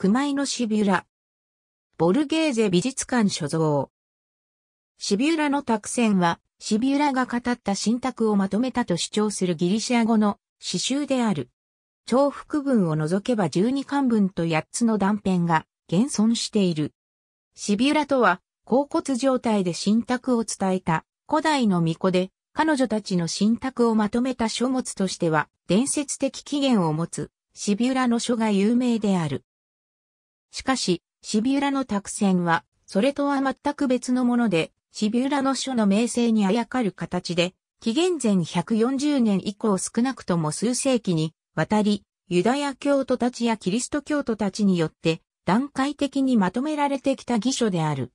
熊井のシビュラ。ボルゲーゼ美術館所蔵。シビュラの託戦は、シビュラが語った信託をまとめたと主張するギリシア語の詩集である。重複文を除けば12巻文と8つの断片が現存している。シビュラとは、甲骨状態で信託を伝えた古代の巫女で、彼女たちの信託をまとめた書物としては、伝説的起源を持つ、シビュラの書が有名である。しかし、シビュラの託戦は、それとは全く別のもので、シビュラの書の名声にあやかる形で、紀元前140年以降少なくとも数世紀にわたり、ユダヤ教徒たちやキリスト教徒たちによって段階的にまとめられてきた義書である。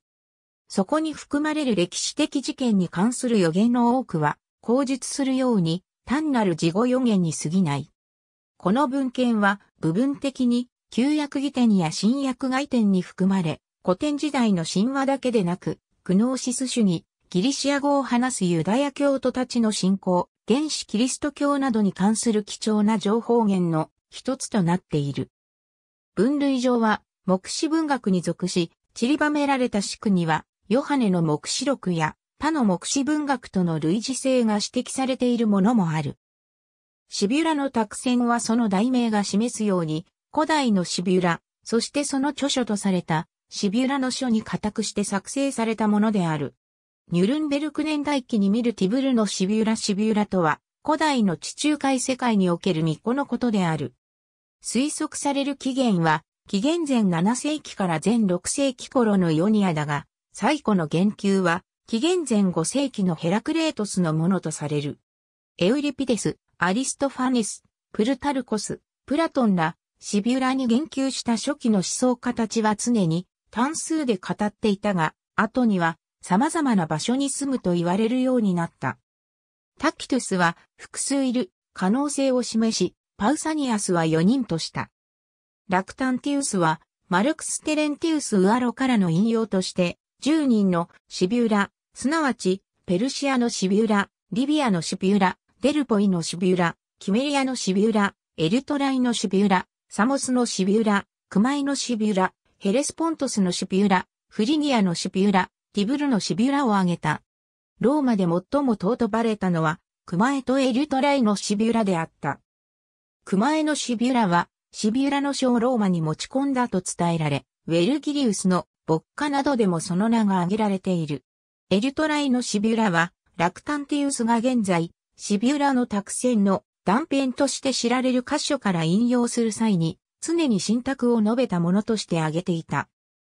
そこに含まれる歴史的事件に関する予言の多くは、口述するように単なる事後予言に過ぎない。この文献は部分的に旧約義典や新薬外典に含まれ、古典時代の神話だけでなく、クノーシス主義、ギリシア語を話すユダヤ教徒たちの信仰、原始キリスト教などに関する貴重な情報源の一つとなっている。分類上は、目視文学に属し、散りばめられた四句には、ヨハネの目視録や他の目視文学との類似性が指摘されているものもある。シビュラの託戦はその題名が示すように、古代のシビュラ、そしてその著書とされた、シビュラの書に固くして作成されたものである。ニュルンベルク年代記に見るティブルのシビュラシビュラとは、古代の地中海世界における巫女のことである。推測される起源は、紀元前7世紀から前6世紀頃のヨニアだが、最古の言及は、紀元前5世紀のヘラクレートスのものとされる。エウリピデス、アリストファネス、プルタルコス、プラトンら、シビュラに言及した初期の思想家たちは常に単数で語っていたが、後には様々な場所に住むと言われるようになった。タキトゥスは複数いる可能性を示し、パウサニアスは4人とした。ラクタンティウスはマルクス・テレンティウス・ウアロからの引用として、10人のシビュラ、すなわちペルシアのシビュラ、リビアのシビュラ、デルポイのシビュラ、キメリアのシビュラ、エルトライのシビュラ、サモスのシビュラ、クマイのシビュラ、ヘレスポントスのシビュラ、フリギアのシビュラ、ティブルのシビュラを挙げた。ローマで最も尊ばれたのは、クマエとエリュトライのシビュラであった。クマエのシビュラは、シビュラの小ローマに持ち込んだと伝えられ、ウェルギリウスの牧歌などでもその名が挙げられている。エリュトライのシビュラは、ラクタンティウスが現在、シビュラの託戦の断片として知られる箇所から引用する際に、常に信託を述べたものとして挙げていた。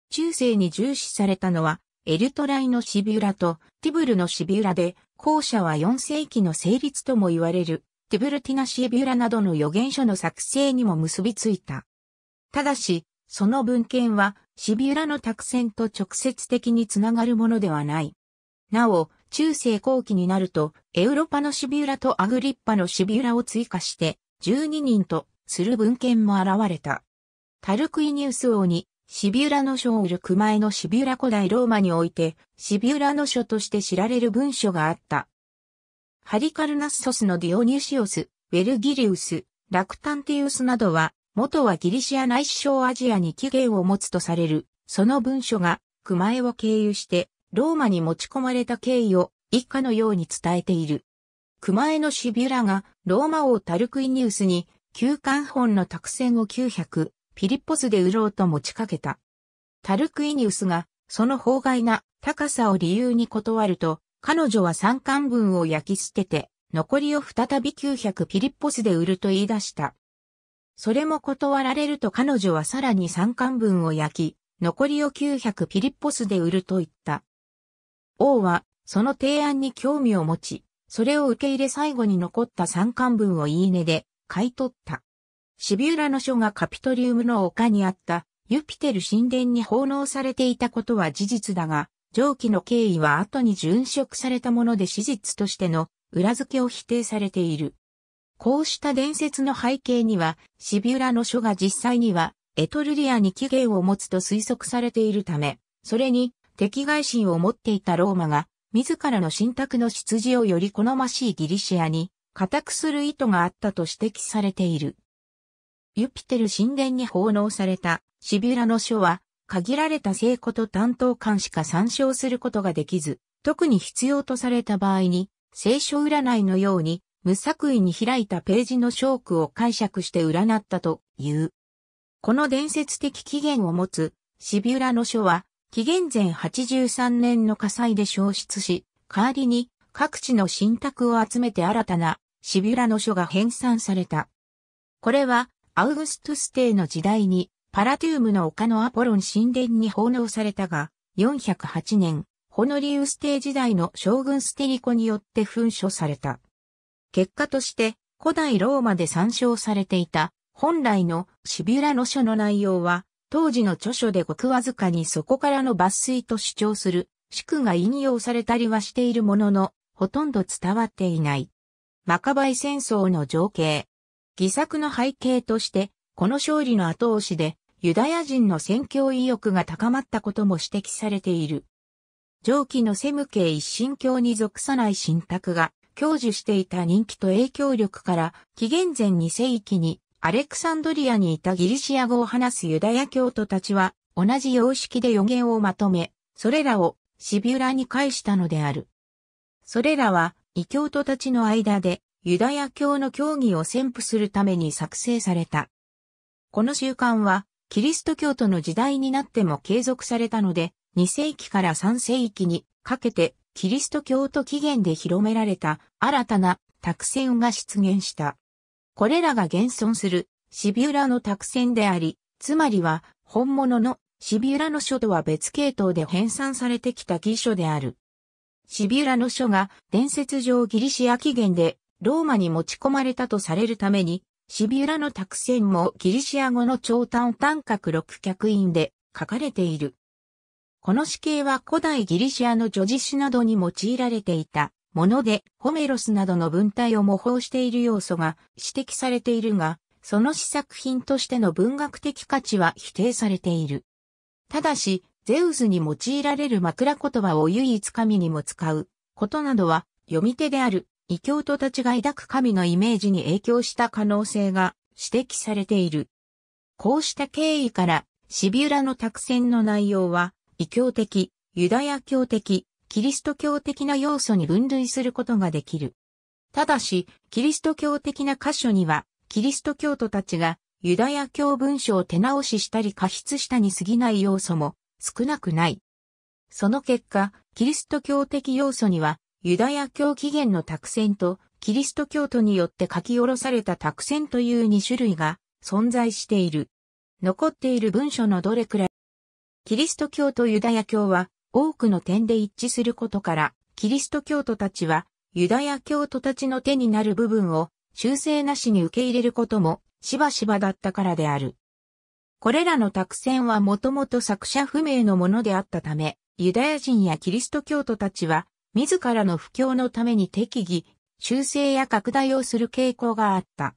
中世に重視されたのは、エルトライのシビュラとティブルのシビュラで、後者は4世紀の成立とも言われる、ティブルティナシビュラなどの予言書の作成にも結びついた。ただし、その文献は、シビュラの託戦と直接的につながるものではない。なお、中世後期になると、エウロパのシビュラとアグリッパのシビュラを追加して、12人とする文献も現れた。タルクイニウス王に、シビュラの書を売る前のシビュラ古代ローマにおいて、シビュラの書として知られる文書があった。ハリカルナッソスのディオニシオス、ウェルギリウス、ラクタンティウスなどは、元はギリシア内史小アジアに起源を持つとされる、その文書が、クマエを経由して、ローマに持ち込まれた経緯を一家のように伝えている。熊江のシビュラがローマ王タルクイニウスに旧漢本の託船を900ピリッポスで売ろうと持ちかけた。タルクイニウスがその法外な高さを理由に断ると彼女は三冠分を焼き捨てて残りを再び900ピリッポスで売ると言い出した。それも断られると彼女はさらに三冠分を焼き、残りを900ピリッポスで売ると言った。王は、その提案に興味を持ち、それを受け入れ最後に残った三冠文を言い値で買い取った。シビュラの書がカピトリウムの丘にあったユピテル神殿に奉納されていたことは事実だが、上記の経緯は後に殉職されたもので史実としての裏付けを否定されている。こうした伝説の背景には、シビュラの書が実際にはエトルリアに起源を持つと推測されているため、それに敵外心を持っていたローマが、自らの信託の出自をより好ましいギリシアに、固くする意図があったと指摘されている。ユピテル神殿に奉納されたシビュラの書は、限られた聖子と担当官しか参照することができず、特に必要とされた場合に、聖書占いのように、無作為に開いたページのショークを解釈して占ったという。この伝説的起源を持つ、シビュラの書は、紀元前83年の火災で消失し、代わりに各地の信託を集めて新たなシビュラの書が編纂された。これはアウグストゥス帝の時代にパラティウムの丘のアポロン神殿に奉納されたが、408年、ホノリウス帝時代の将軍ステリコによって噴書された。結果として古代ローマで参照されていた本来のシビュラの書の内容は当時の著書でごくわずかにそこからの抜粋と主張する、君が引用されたりはしているものの、ほとんど伝わっていない。マカバイ戦争の情景。偽作の背景として、この勝利の後押しで、ユダヤ人の宣教意欲が高まったことも指摘されている。上記のセム系一神教に属さない神託が、享受していた人気と影響力から、紀元前2世紀にアレクサンドリアにいたギリシア語を話すユダヤ教徒たちは、同じ様式で予言をまとめ、それらをシビュラに返したのである。それらは、異教徒たちの間で、ユダヤ教の教義を宣布するために作成された。この習慣は、キリスト教徒の時代になっても継続されたので、2世紀から3世紀にかけて、キリスト教徒起源で広められた新たな託戦が出現した。これらが現存するシビラの託線であり、つまりは本物のシビラの書とは別系統で編纂されてきた義書である。シビラの書が伝説上ギリシア起源でローマに持ち込まれたとされるために、シビラの託線もギリシア語の長短短角六脚印で書かれている。この死刑は古代ギリシアの叙事詩などに用いられていた。もので、ホメロスなどの文体を模倣している要素が指摘されているが、その試作品としての文学的価値は否定されている。ただし、ゼウスに用いられる枕言葉を唯一神にも使うことなどは、読み手である異教徒たちが抱く神のイメージに影響した可能性が指摘されている。こうした経緯から、シビュラの託戦の内容は、異教的、ユダヤ教的、キリスト教的な要素に分類することができる。ただし、キリスト教的な箇所には、キリスト教徒たちがユダヤ教文書を手直ししたり過失したに過ぎない要素も少なくない。その結果、キリスト教的要素には、ユダヤ教起源の託戦と、キリスト教徒によって書き下ろされた託戦という2種類が存在している。残っている文書のどれくらいキリスト教とユダヤ教は多くの点で一致することから、キリスト教徒たちは、ユダヤ教徒たちの手になる部分を修正なしに受け入れることもしばしばだったからである。これらの託戦はもともと作者不明のものであったため、ユダヤ人やキリスト教徒たちは、自らの布教のために適宜、修正や拡大をする傾向があった。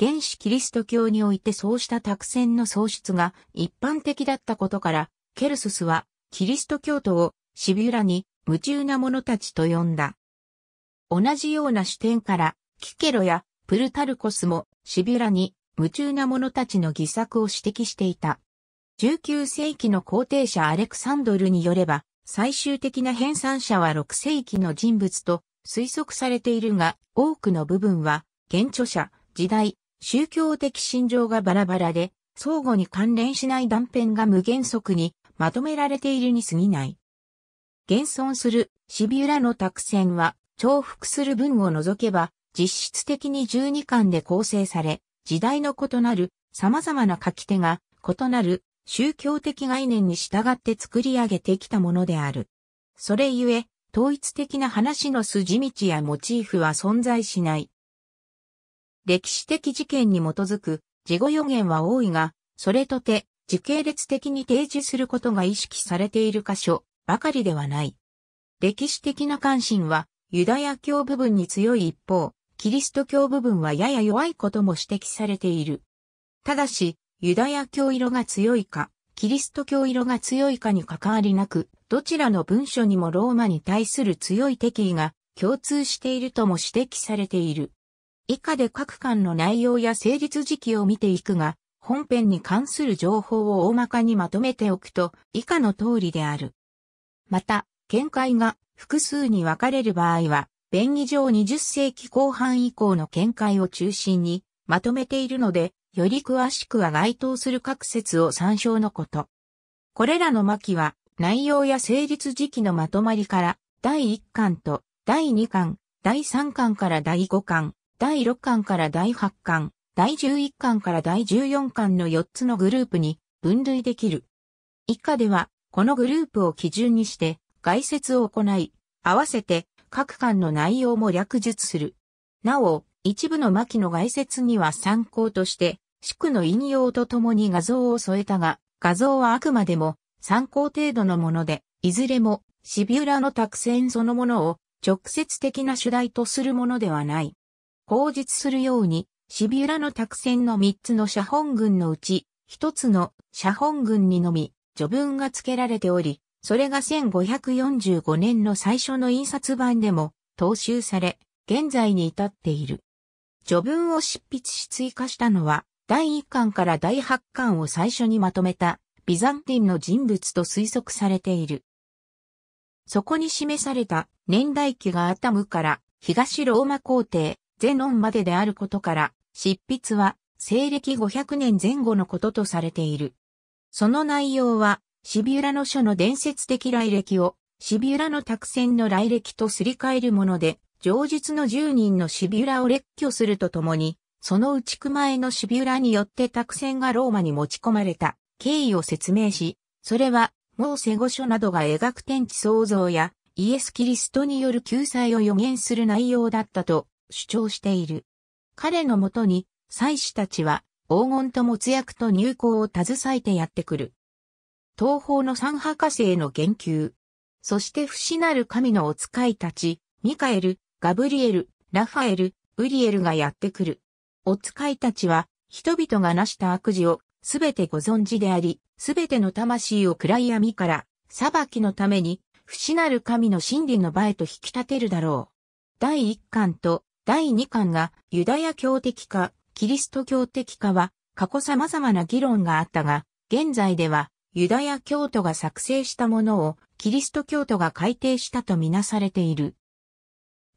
原始キリスト教においてそうした託戦の創出が一般的だったことから、ケルススはキリスト教徒をシビュラに夢中な者たちと呼んだ。同じような視点から、キケロやプルタルコスもシビュラに夢中な者たちの偽作を指摘していた。19世紀の皇帝者アレクサンドルによれば、最終的な編纂者は6世紀の人物と推測されているが、多くの部分は、現著者、時代、宗教的信条がバラバラで、相互に関連しない断片が無原則にまとめられているに過ぎない。現存するシビュラの託戦は重複する文を除けば実質的に12巻で構成され、時代の異なる様々な書き手が異なる宗教的概念に従って作り上げてきたものである。それゆえ、統一的な話の筋道やモチーフは存在しない。歴史的事件に基づく事後予言は多いが、それとて時系列的に提示することが意識されている箇所ばかりではない。歴史的な関心はユダヤ教部分に強い一方、キリスト教部分はやや弱いことも指摘されている。ただし、ユダヤ教色が強いか、キリスト教色が強いかに関わりなく、どちらの文書にもローマに対する強い敵意が共通しているとも指摘されている。以下で各巻の内容や成立時期を見ていくが、本編に関する情報を大まかにまとめておくと以下の通りである。また、見解が複数に分かれる場合は、便宜上20世紀後半以降の見解を中心にまとめているので、より詳しくは該当する各説を参照のこと。これらの巻は内容や成立時期のまとまりから第1巻と第2巻、第3巻から第5巻、第6巻から第8巻、第11巻から第14巻の4つのグループに分類できる。以下では、このグループを基準にして、概説を行い、合わせて各巻の内容も略述する。なお、一部の巻の概説には参考として、宿の引用とともに画像を添えたが、画像はあくまでも参考程度のもので、いずれもシビュラの託戦そのものを直接的な主題とするものではない。口述するように、シビュラの託戦の3つの写本群のうち、1つの写本群にのみ序文が付けられており、それが1545年の最初の印刷版でも踏襲され、現在に至っている。序文を執筆し追加したのは、第1巻から第8巻を最初にまとめた、ビザンティンの人物と推測されている。そこに示された年代記がアタムから東ローマ皇帝、ゼノンまでであることから、執筆は西暦500年前後のこととされている。その内容は、シビュラの書の伝説的来歴を、シビュラの託戦の来歴とすり替えるもので、上述の10人のシビュラを列挙するとともに、その打ち前のシビュラによって託戦がローマに持ち込まれた経緯を説明し、それは、モーセ語書などが描く天地創造や、イエス・キリストによる救済を予言する内容だったと主張している。彼のもとに、祭司たちは、黄金ともつ薬と入港を携えてやってくる。東方の三博士への言及。そして不死なる神のお使いたち、ミカエル、ガブリエル、ラファエル、ウリエルがやってくる。お使いたちは、人々が成した悪事を、すべてご存知であり、すべての魂を暗い闇から、裁きのために、不死なる神の真理の場へと引き立てるだろう。第一巻と第2巻がユダヤ教的かキリスト教的かは過去様々な議論があったが、現在ではユダヤ教徒が作成したものをキリスト教徒が改定したとみなされている。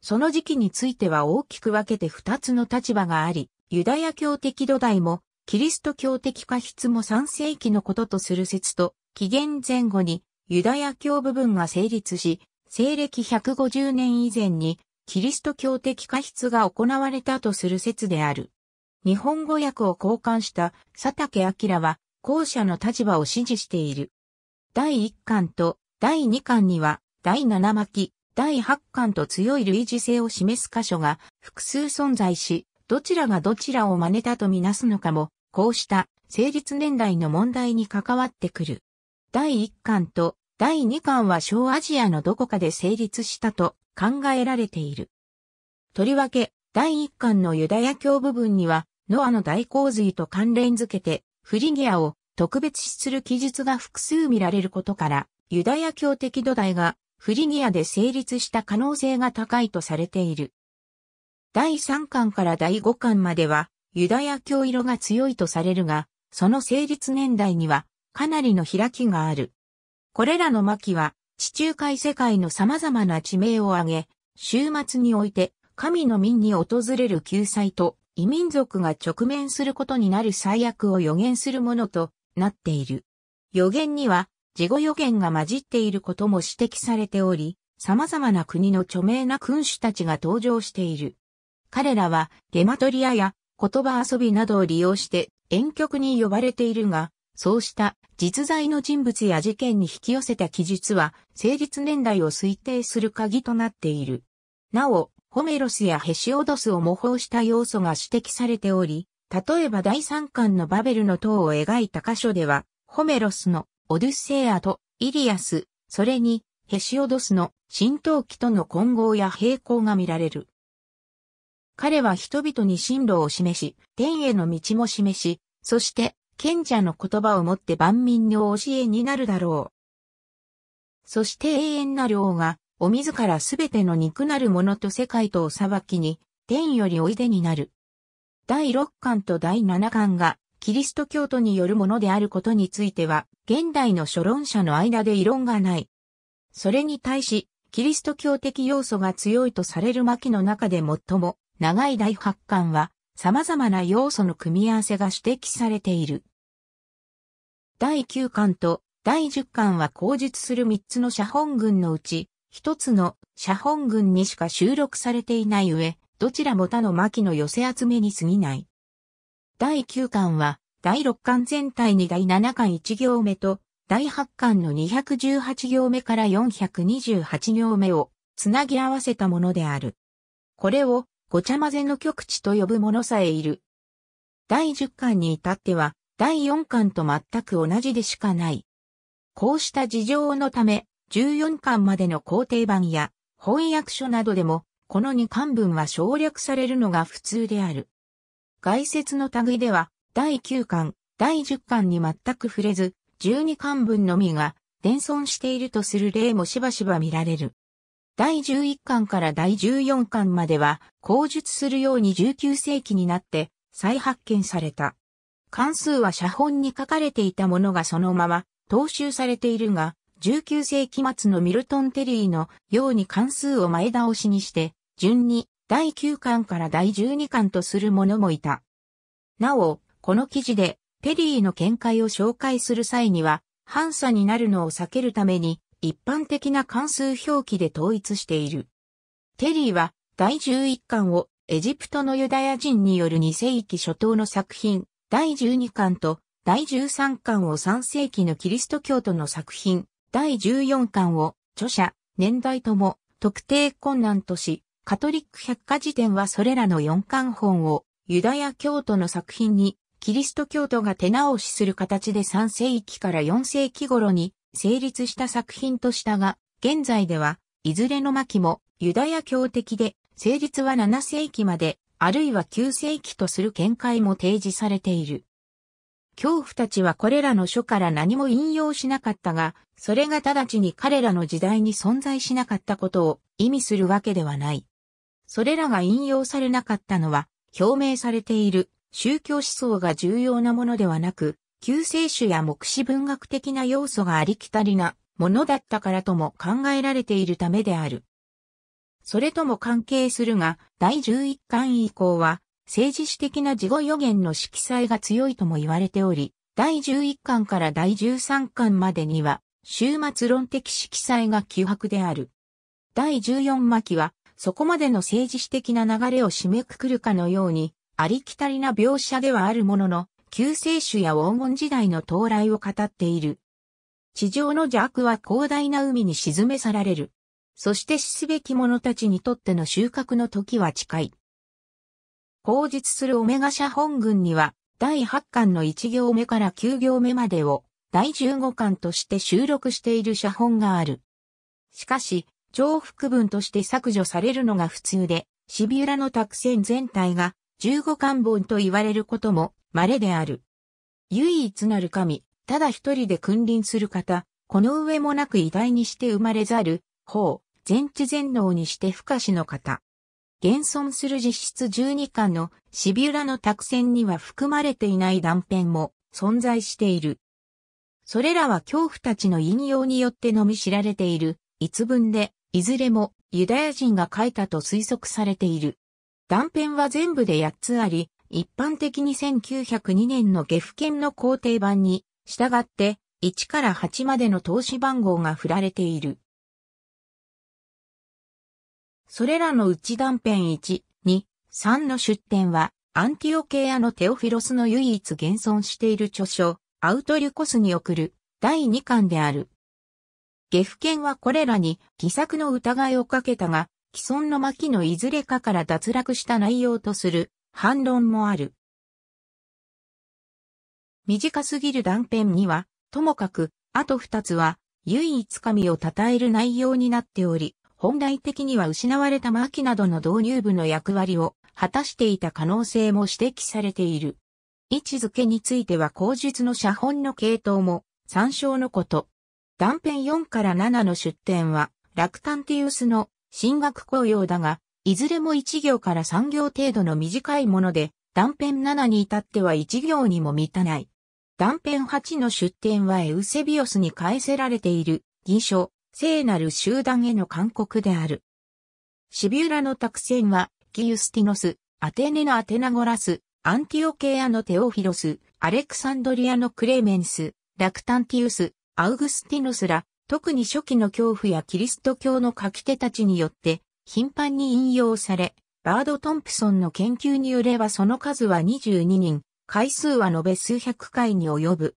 その時期については大きく分けて2つの立場があり、ユダヤ教的土台もキリスト教的過失も3世紀のこととする説と、紀元前後にユダヤ教部分が成立し、西暦150年以前にキリスト教的過失が行われたとする説である。日本語訳を交換した佐竹明は、後者の立場を支持している。第1巻と第2巻には、第7巻、第8巻と強い類似性を示す箇所が複数存在し、どちらがどちらを真似たとみなすのかも、こうした成立年代の問題に関わってくる。第1巻と第2巻は小アジアのどこかで成立したと考えられている。とりわけ、第1巻のユダヤ教部分には、ノアの大洪水と関連づけて、フリギアを特別視する記述が複数見られることから、ユダヤ教的土台がフリギアで成立した可能性が高いとされている。第3巻から第5巻までは、ユダヤ教色が強いとされるが、その成立年代には、かなりの開きがある。これらの巻は、地中海世界の様々な地名を挙げ、終末において、神の民に訪れる救済と、異民族が直面することになる最悪を予言するものとなっている。予言には、事後予言が混じっていることも指摘されており、様々な国の著名な君主たちが登場している。彼らは、ゲマトリアや言葉遊びなどを利用して、遠曲に呼ばれているが、そうした実在の人物や事件に引き寄せた記述は、成立年代を推定する鍵となっている。なお、ホメロスやヘシオドスを模倣した要素が指摘されており、例えば第三巻のバベルの塔を描いた箇所では、ホメロスのオデュッセイアとイリアス、それにヘシオドスの神道器との混合や並行が見られる。彼は人々に進路を示し、天への道も示し、そして賢者の言葉をもって万民の教えになるだろう。そして永遠な量が、お自らすべての肉なるものと世界とお裁きに、天よりおいでになる。第六巻と第七巻が、キリスト教徒によるものであることについては、現代の諸論者の間で異論がない。それに対し、キリスト教的要素が強いとされる巻の中で最も長い第八巻は、様々な要素の組み合わせが指摘されている。第9巻と第10巻は口述する3つの写本群のうち、1つの写本群にしか収録されていない上、どちらも他の巻の寄せ集めに過ぎない。第9巻は、第6巻全体に第7巻1行目と、第8巻の218行目から428行目をつなぎ合わせたものである。これをごちゃ混ぜの極地と呼ぶものさえいる。第10巻に至っては、第4巻と全く同じでしかない。こうした事情のため、14巻までの肯定版や翻訳書などでも、この2巻文は省略されるのが普通である。外説の類では、第9巻、第10巻に全く触れず、12巻分のみが伝存しているとする例もしばしば見られる。第11巻から第14巻までは、口述するように19世紀になって再発見された。関数は写本に書かれていたものがそのまま踏襲されているが、19世紀末のミルトン・テリーのように関数を前倒しにして、順に第9巻から第12巻とする者もいた。なお、この記事でテリーの見解を紹介する際には、反差になるのを避けるために、一般的な関数表記で統一している。テリーは第11巻をエジプトのユダヤ人による2世紀初頭の作品、第12巻と第13巻を3世紀のキリスト教徒の作品、第14巻を著者、年代とも特定困難とし、カトリック百科事典はそれらの4巻本をユダヤ教徒の作品にキリスト教徒が手直しする形で3世紀から4世紀頃に成立した作品としたが、現在では、いずれの巻もユダヤ教的で、成立は7世紀まで、あるいは9世紀とする見解も提示されている。恐怖たちはこれらの書から何も引用しなかったが、それが直ちに彼らの時代に存在しなかったことを意味するわけではない。それらが引用されなかったのは、表明されている宗教思想が重要なものではなく、救世主や目視文学的な要素がありきたりなものだったからとも考えられているためである。それとも関係するが、第11巻以降は、政治史的な事後予言の色彩が強いとも言われており、第11巻から第13巻までには、終末論的色彩が希薄である。第14巻は、そこまでの政治史的な流れを締めくくるかのように、ありきたりな描写ではあるものの、救世主や黄金時代の到来を語っている。地上の邪悪は広大な海に沈めさられる。そして死すべき者たちにとっての収穫の時は近い。後述するオメガ社本軍には、第8巻の1行目から9行目までを、第15巻として収録している写本がある。しかし、重複文として削除されるのが普通で、シビウラの託戦全体が15巻本と言われることも稀である。唯一なる神、ただ一人で君臨する方、この上もなく偉大にして生まれざる、方、全知全能にして不可視の方。現存する実質12巻のシビュラの託戦には含まれていない断片も存在している。それらは恐怖たちの引用によってのみ知られている逸文で、いずれもユダヤ人が書いたと推測されている。断片は全部で8つあり、一般的に1902年の下府県の工程版に、従って1から8までの投資番号が振られている。それらの内断片1、2、3の出典は、アンティオケアのテオフィロスの唯一現存している著書、アウトリュコスに送る第2巻である。下府県はこれらに偽作の疑いをかけたが、既存の巻のいずれかから脱落した内容とする反論もある。短すぎる断片には、ともかく、あと二つは、唯一神を称える内容になっており、本来的には失われた末期などの導入部の役割を果たしていた可能性も指摘されている。位置づけについては口述の写本の系統も参照のこと。断片4から7の出典は、ラクタンティウスの進学雇用だが、いずれも1行から3行程度の短いもので、断片7に至っては1行にも満たない。断片8の出典はエウセビオスに返せられている、偽書、聖なる集団への勧告である。シビュラの託戦は、ギユスティノス、アテネのアテナゴラス、アンティオケアのテオフィロス、アレクサンドリアのクレメンス、ラクタンティウス、アウグスティノスら、特に初期の恐怖やキリスト教の書き手たちによって頻繁に引用され、バード・トンプソンの研究によればその数は22人、回数は延べ数百回に及ぶ。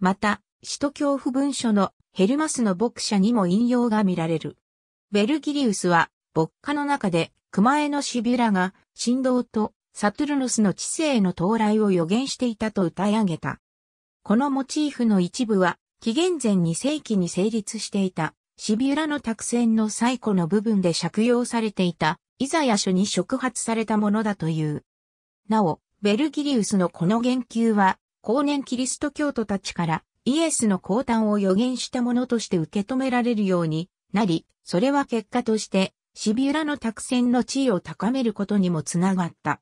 また、使徒恐怖文書のヘルマスの牧者にも引用が見られる。ベルギリウスは、牧歌の中で、熊へのビュラが、振動と、サトゥルノスの知性への到来を予言していたと歌い上げた。このモチーフの一部は、紀元前2世紀に成立していた。シビュラの託戦の最古の部分で借用されていた、イザヤ書に触発されたものだという。なお、ベルギリウスのこの言及は、後年キリスト教徒たちからイエスの降誕を予言したものとして受け止められるようになり、それは結果としてシビュラの託戦の地位を高めることにもつながった。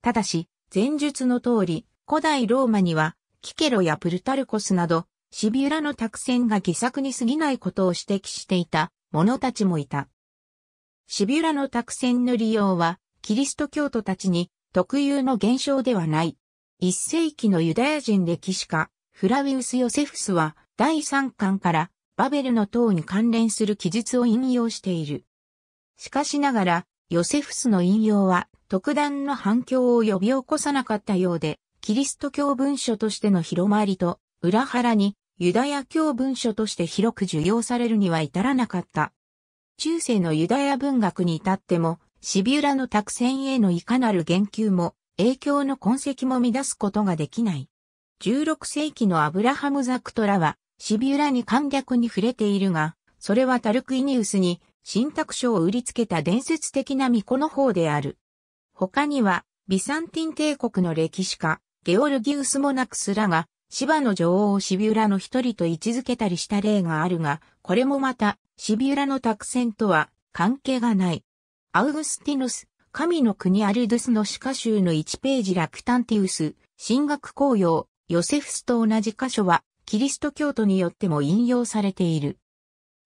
ただし、前述の通り、古代ローマには、キケロやプルタルコスなど、シビュラの託戦が偽作に過ぎないことを指摘していた者たちもいた。シビュラの託戦の利用は、キリスト教徒たちに特有の現象ではない。一世紀のユダヤ人歴史家、フラウィウス・ヨセフスは、第3巻からバベルの塔に関連する記述を引用している。しかしながら、ヨセフスの引用は特段の反響を呼び起こさなかったようで、キリスト教文書としての広まりと裏腹にユダヤ教文書として広く受容されるには至らなかった。中世のユダヤ文学に至っても、シビュラの託戦へのいかなる言及も、影響の痕跡も乱すことができない。16世紀のアブラハム・ザクトラは、シビュラに簡略に触れているが、それはタルクイニウスに、新託書を売りつけた伝説的な巫女の方である。他には、ビサンティン帝国の歴史家、ゲオルギウス・モナクスらが、芝の女王をシビウラの一人と位置づけたりした例があるが、これもまた、シビウラの託戦とは関係がない。アウグスティヌス、神の国アルドゥスの歯科集の1ページラクタンティウス、神学公用、ヨセフスと同じ箇所は、キリスト教徒によっても引用されている。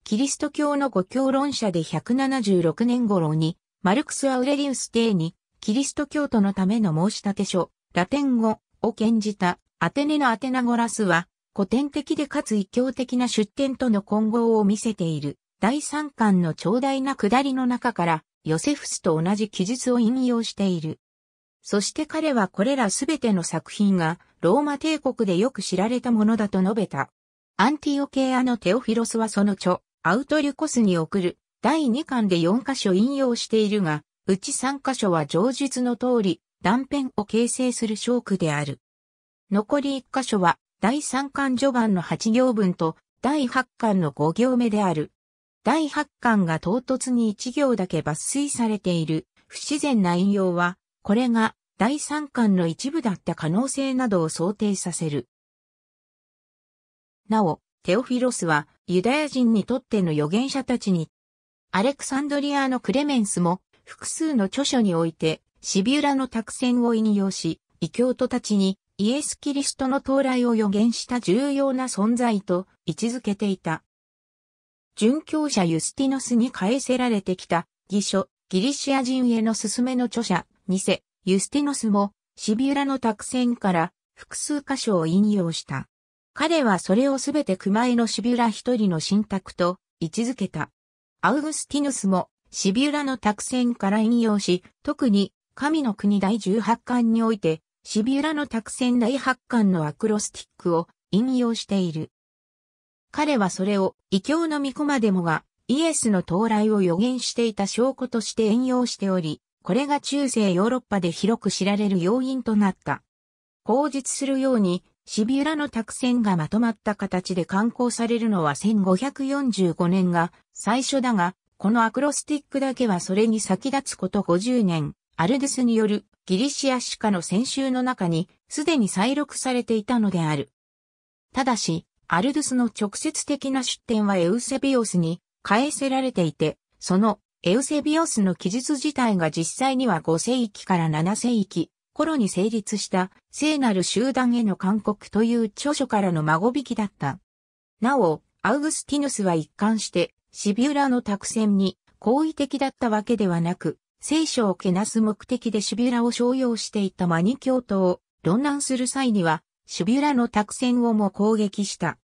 キリスト教の語教論者で176年頃に、マルクス・アウレリウス・帝に、キリスト教徒のための申し立て書、ラテン語を献じたアテネのアテナゴラスは、古典的でかつ異教的な出典との混合を見せている、第三巻の長大な下りの中から、ヨセフスと同じ記述を引用している。そして彼はこれらすべての作品が、ローマ帝国でよく知られたものだと述べた。アンティオケアのテオフィロスはその著、アウトリュコスに送る、第2巻で4箇所引用しているが、うち3箇所は上述の通り、断片を形成する証拠である。残り1箇所は、第3巻序盤の8行分と、第8巻の5行目である。第8巻が唐突に1行だけ抜粋されている不自然な引用は、これが第3巻の一部だった可能性などを想定させる。なお、テオフィロスはユダヤ人にとっての預言者たちに、アレクサンドリアのクレメンスも複数の著書においてシビュラの託戦を引用し、異教徒たちにイエス・キリストの到来を予言した重要な存在と位置づけていた。殉教者ユスティノスに返せられてきた、義書、ギリシア人への勧めの著者、ニセ、ユスティノスも、シビュラの託戦から複数箇所を引用した。彼はそれをすべて熊江のシビュラ一人の信託と位置づけた。アウグスティヌスもシビュラの託戦から引用し、特に神の国第18巻においてシビュラの託戦大発刊のアクロスティックを引用している。彼はそれを異教の巫女までもがイエスの到来を予言していた証拠として引用しており、これが中世ヨーロッパで広く知られる要因となった。口述するように、シビュラの託戦がまとまった形で刊行されるのは1545年が最初だが、このアクロスティックだけはそれに先立つこと50年、アルデスによるギリシア史家の先週の中にすでに再録されていたのである。ただし、アルドゥスの直接的な出典はエウセビオスに返せられていて、そのエウセビオスの記述自体が実際には5世紀から7世紀頃に成立した聖なる集団への勧告という著書からの孫引きだった。なお、アウグスティヌスは一貫してシビュラの託戦に好意的だったわけではなく、聖書をけなす目的でシュビュラを商用していたマニ教徒を論難する際には、シュビュラの託戦をも攻撃した。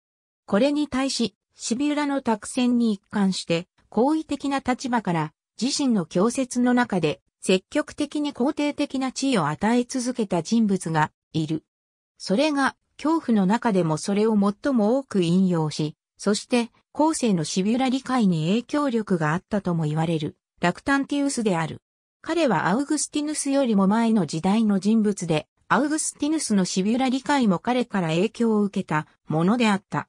これに対し、シビュラの託戦に一貫して、好意的な立場から、自身の教説の中で、積極的に肯定的な地位を与え続けた人物がいる。それが、恐怖の中でもそれを最も多く引用し、そして、後世のシビュラ理解に影響力があったとも言われる、ラクタンティウスである。彼はアウグスティヌスよりも前の時代の人物で、アウグスティヌスのシビュラ理解も彼から影響を受けたものであった。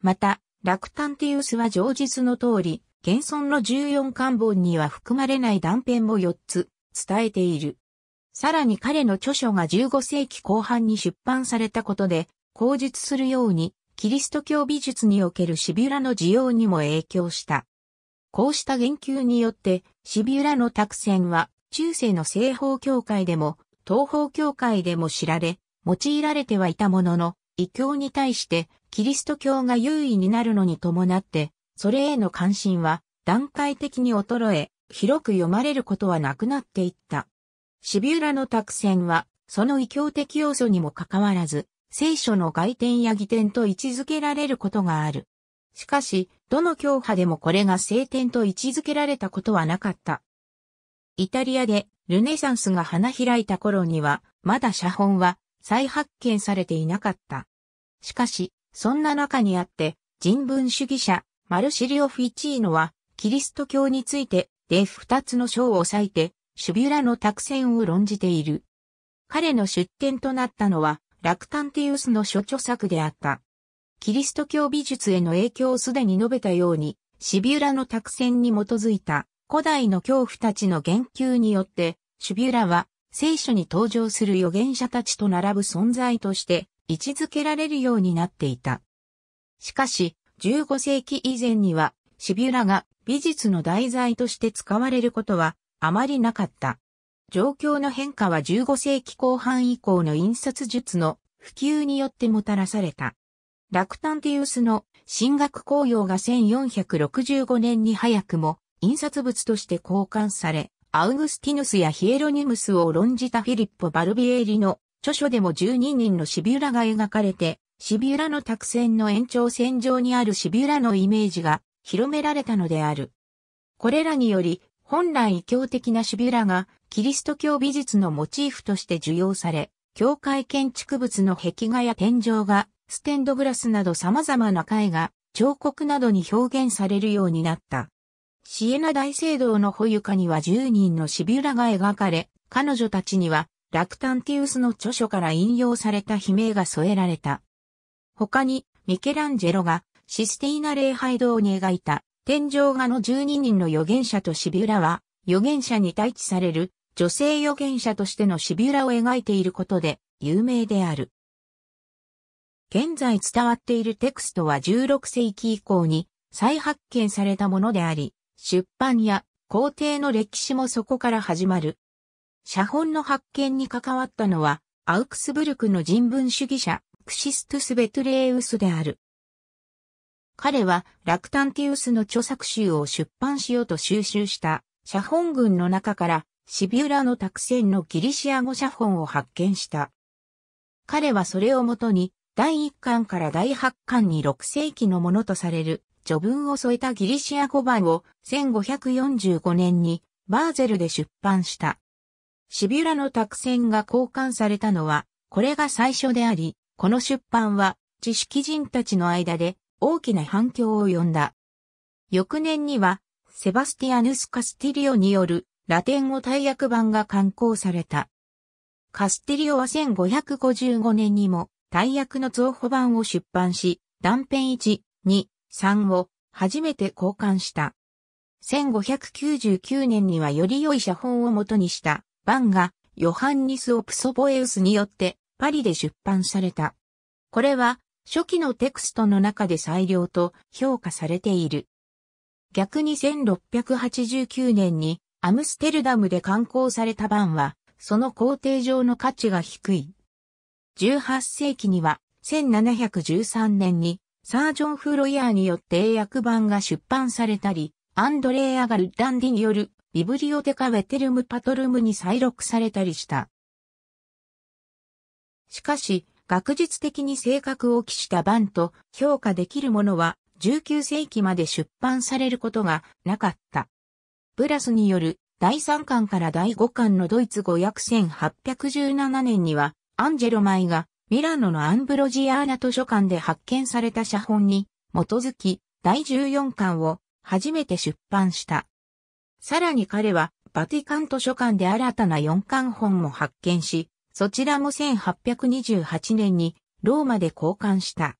また、ラクタンティウスは上述の通り、現存の14巻本には含まれない断片も4つ伝えている。さらに彼の著書が15世紀後半に出版されたことで、口述するように、キリスト教美術におけるシビュラの需要にも影響した。こうした言及によって、シビュラの託戦は、中世の西方教会でも、東方教会でも知られ、用いられてはいたものの、異教に対して、キリスト教が優位になるのに伴って、それへの関心は、段階的に衰え、広く読まれることはなくなっていった。シビュラの託戦は、その異教的要素にもかかわらず、聖書の外典や義典と位置づけられることがある。しかし、どの教派でもこれが聖典と位置づけられたことはなかった。イタリアでルネサンスが花開いた頃には、まだ写本は再発見されていなかった。しかし、そんな中にあって、人文主義者、マルシリオ・フィチーノは、キリスト教について、で二つの章を割いて、シュビュラの託戦を論じている。彼の出典となったのは、ラクタンティウスの諸著作であった。キリスト教美術への影響をすでに述べたように、シビュラの託戦に基づいた古代の恐怖たちの言及によって、シビュラは聖書に登場する預言者たちと並ぶ存在として位置づけられるようになっていた。しかし、15世紀以前には、シビュラが美術の題材として使われることはあまりなかった。状況の変化は15世紀後半以降の印刷術の普及によってもたらされた。ラクタンティウスの進学公用が1465年に早くも印刷物として交換され、アウグスティヌスやヒエロニムスを論じたフィリッポ・バルビエーリの著書でも12人のシビュラが描かれて、シビュラの託戦の延長線上にあるシビュラのイメージが広められたのである。これらにより、本来異教的なシビュラがキリスト教美術のモチーフとして受容され、教会建築物の壁画や天井がステンドグラスなど様々な絵画、彫刻などに表現されるようになった。シエナ大聖堂の保有下には10人のシビュラが描かれ、彼女たちにはラクタンティウスの著書から引用された悲鳴が添えられた。他にミケランジェロがシスティーナ礼拝堂に描いた天井画の12人の預言者とシビュラは預言者に対置される女性預言者としてのシビュラを描いていることで有名である。現在伝わっているテクストは16世紀以降に再発見されたものであり、出版や皇帝の歴史もそこから始まる。写本の発見に関わったのは、アウクスブルクの人文主義者、クシストゥス・ベトレーウスである。彼は、ラクタンティウスの著作集を出版しようと収集した写本群の中から、シビュラの託戦のギリシア語写本を発見した。彼はそれをもとに、第1巻から第8巻に6世紀のものとされる序文を添えたギリシア語版を1545年にバーゼルで出版した。シビュラの託戦が交換されたのは、これが最初であり、この出版は知識人たちの間で大きな反響を呼んだ。翌年には、セバスティアヌス・カスティリオによるラテン語大訳版が刊行された。カスティリオは1555年にも大役の増補版を出版し、断片1、2、3を初めて交換した。1599年にはより良い写本を元にした版がヨハンニス・オプソボエウスによってパリで出版された。これは初期のテクストの中で最良と評価されている。逆に1689年にアムステルダムで刊行された版はその工程上の価値が低い。18世紀には1713年にサージョン・フロイヤーによって英訳版が出版されたり、アンドレイア・ガルダンディによるビブリオテカ・ウェテルム・パトルムに再録されたりした。しかし、学術的に性格を期した版と評価できるものは19世紀まで出版されることがなかった。ブラスによる第3巻から第5巻のドイツ語約1817年にはアンジェロマイがミラノのアンブロジアーナ図書館で発見された写本に基づき第14巻を初めて出版した。さらに彼はバティカン図書館で新たな4巻本も発見し、そちらも1828年にローマで交換した。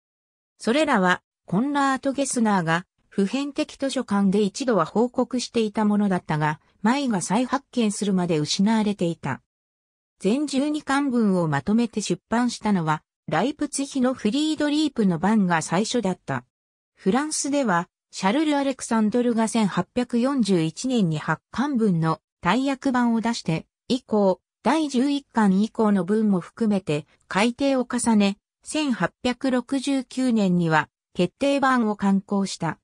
それらはコンラート・ゲスナーが普遍的図書館で一度は報告していたものだったが、マイが再発見するまで失われていた。全12巻分をまとめて出版したのは、ライプツヒのフリードリープの版が最初だった。フランスでは、シャルル・アレクサンドルが1841年に8巻分の大役版を出して、以降、第11巻以降の分も含めて改訂を重ね、1869年には決定版を刊行した。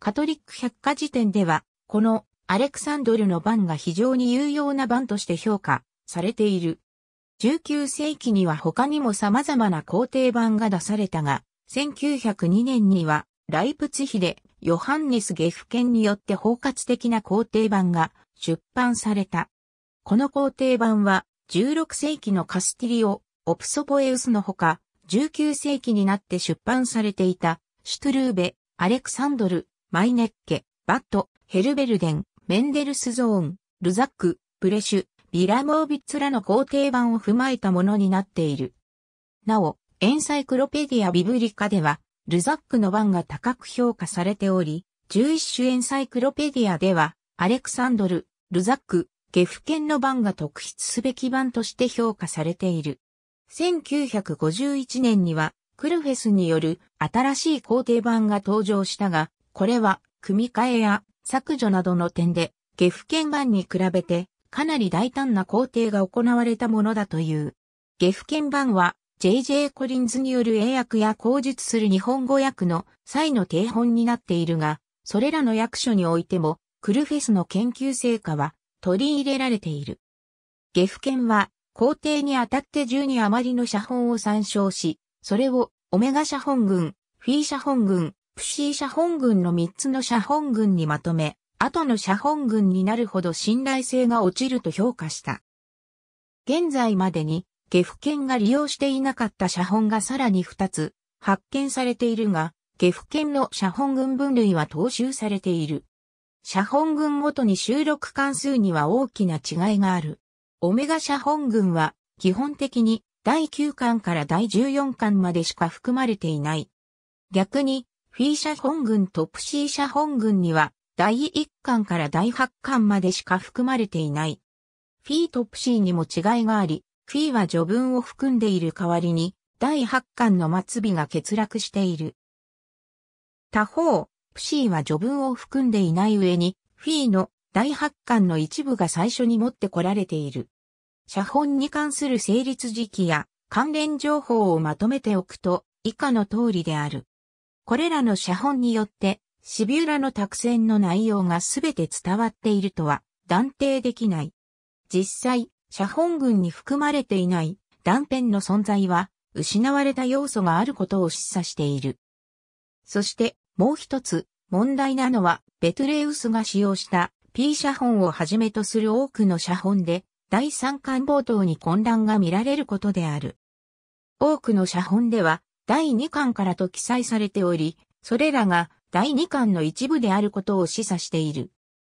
カトリック百科事典では、このアレクサンドルの版が非常に有用な版として評価されている。19世紀には他にも様々な皇帝版が出されたが、1902年にはライプツヒでヨハンネス・ゲフケンによって包括的な皇帝版が出版された。この皇帝版は16世紀のカスティリオ、オプソポエウスのほか、19世紀になって出版されていた、シュトゥルーベ、アレクサンドル、マイネッケ、バット、ヘルベルデン、メンデルスゾーン、ルザック、プレシュ、ビラモービッツらの肯定版を踏まえたものになっている。なお、エンサイクロペディアビブリカでは、ルザックの版が高く評価されており、11種エンサイクロペディアでは、アレクサンドル、ルザック、ゲフケンの版が特筆すべき版として評価されている。1951年には、クルフェスによる新しい肯定版が登場したが、これは、組み替えや削除などの点で、ゲフケン版に比べてかなり大胆な工程が行われたものだという。ゲフケン版は J.J. コリンズによる英訳や口述する日本語訳の際の定本になっているが、それらの役所においても、クルフェスの研究成果は取り入れられている。ゲフケンは、皇帝にあたって10に余りの写本を参照し、それをオメガ写本群、フィー写本群、プシー写本群の3つの写本群にまとめ、後の写本群になるほど信頼性が落ちると評価した。現在までに、下府県が利用していなかった写本がさらに2つ発見されているが、下府県の写本群分類は踏襲されている。写本群ごとに収録関数には大きな違いがある。オメガ写本群は基本的に第9巻から第14巻までしか含まれていない。逆に、フィー写本群とプシー写本群には第1巻から第8巻までしか含まれていない。フィーとプシーにも違いがあり、フィーは序文を含んでいる代わりに、第8巻の末尾が欠落している。他方、プシーは序文を含んでいない上に、フィーの第8巻の一部が最初に持ってこられている。写本に関する成立時期や関連情報をまとめておくと以下の通りである。これらの写本によってシビューラの託戦の内容がすべて伝わっているとは断定できない。実際、写本群に含まれていない断片の存在は失われた要素があることを示唆している。そしてもう一つ問題なのはベトレウスが使用した P 写本をはじめとする多くの写本で第三巻冒頭に混乱が見られることである。多くの写本では第二巻からと記載されており、それらが第2巻の一部であることを示唆している。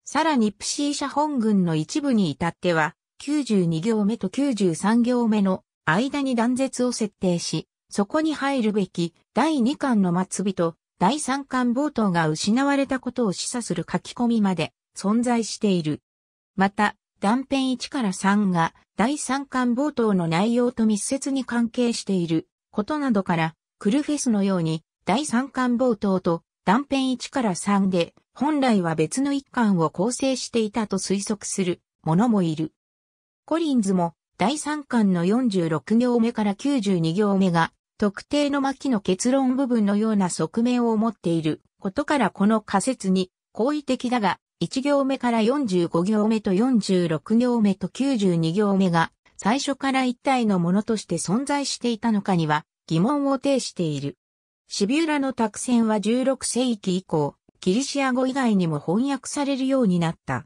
さらにプシー社本軍の一部に至っては、92行目と93行目の間に断絶を設定し、そこに入るべき第2巻の末尾と第3巻冒頭が失われたことを示唆する書き込みまで存在している。また、断片1から3が第3巻冒頭の内容と密接に関係していることなどから、クルフェスのように第3巻冒頭と断片1から3で、本来は別の一巻を構成していたと推測する者もいる。コリンズも、第3巻の46行目から92行目が、特定の巻の結論部分のような側面を持っていることからこの仮説に好意的だが、1行目から45行目と46行目と92行目が最初から一体のものとして存在していたのかには疑問を呈している。シビューラの託戦は16世紀以降、ギリシア語以外にも翻訳されるようになった。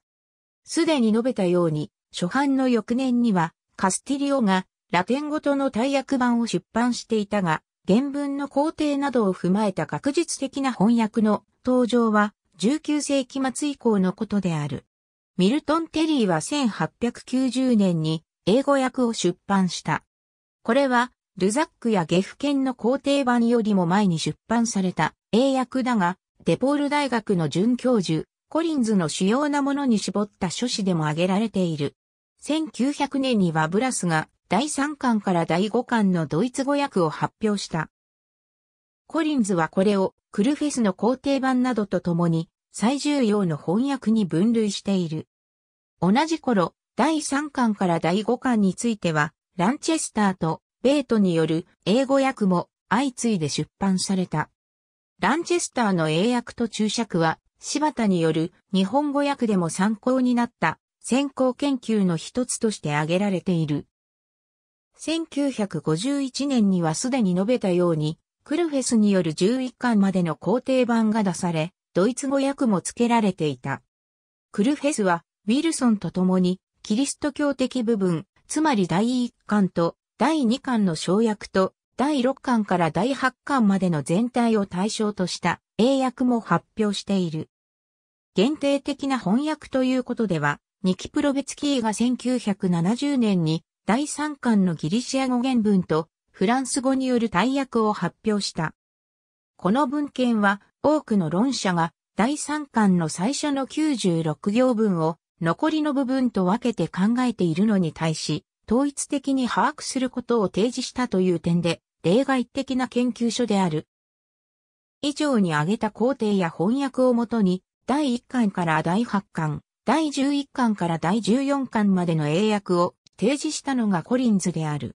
すでに述べたように、初版の翌年には、カスティリオがラテン語との大訳版を出版していたが、原文の工程などを踏まえた確実的な翻訳の登場は19世紀末以降のことである。ミルトン・テリーは1890年に英語訳を出版した。これはルザックやゲフ県の皇帝版よりも前に出版された英訳だが、デポール大学の准教授、コリンズの主要なものに絞った書誌でも挙げられている。1900年にはブラスが第3巻から第5巻のドイツ語訳を発表した。コリンズはこれをクルフェスの皇帝版などとともに最重要の翻訳に分類している。同じ頃、第3巻から第5巻については、ランチェスターとベートによる英語訳も相次いで出版された。ランチェスターの英訳と注釈は、柴田による日本語訳でも参考になった先行研究の一つとして挙げられている。1951年にはすでに述べたように、クルフェスによる11巻までの工程版が出され、ドイツ語訳も付けられていた。クルフェスは、ウィルソンと共に、キリスト教的部分、つまり第1巻と第2巻の省略と第6巻から第8巻までの全体を対象とした英訳も発表している。限定的な翻訳ということでは、ニキプロベツキーが1970年に第3巻のギリシア語原文とフランス語による大役を発表した。この文献は多くの論者が第3巻の最初の96行分を残りの部分と分けて考えているのに対し、統一的に把握することを提示したという点で、例外的な研究所である。以上に挙げた工程や翻訳をもとに、第1巻から第8巻、第11巻から第14巻までの英訳を提示したのがコリンズである。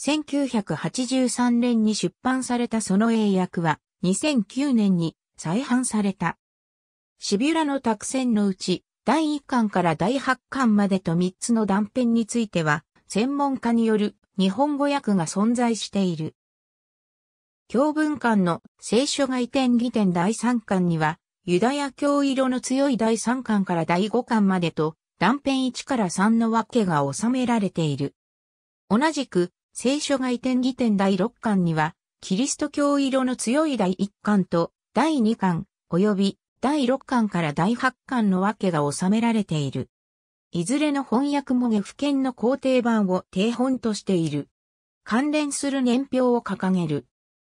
1983年に出版されたその英訳は、2009年に再版された。シビュラの託戦のうち、第1巻から第8巻までと3つの断片については、専門家による日本語訳が存在している。教文館の聖書外典義典第3巻には、ユダヤ教色の強い第3巻から第5巻までと、断片1から3のけが収められている。同じく、聖書外典義典第6巻には、キリスト教色の強い第1巻と第2巻、及び第6巻から第8巻の訳が収められている。いずれの翻訳も下府県の皇帝版を定本としている。関連する年表を掲げる。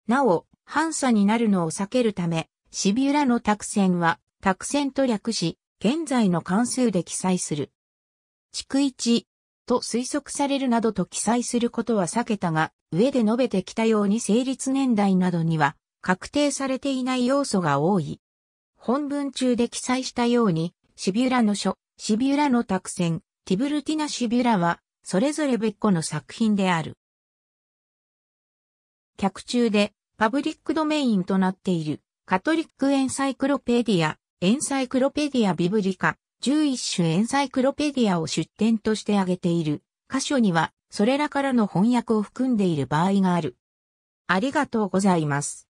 なお、反差になるのを避けるため、シビュラの託戦は、託戦と略し、現在の関数で記載する。築一、と推測されるなどと記載することは避けたが、上で述べてきたように成立年代などには、確定されていない要素が多い。本文中で記載したように、シビュラの書、シビュラの託戦、ティブルティナ・シビュラは、それぞれ別個の作品である。客中で、パブリックドメインとなっている、カトリックエンサイクロペディア、エンサイクロペディア・ビブリカ、11種エンサイクロペディアを出典として挙げている、箇所には、それらからの翻訳を含んでいる場合がある。ありがとうございます。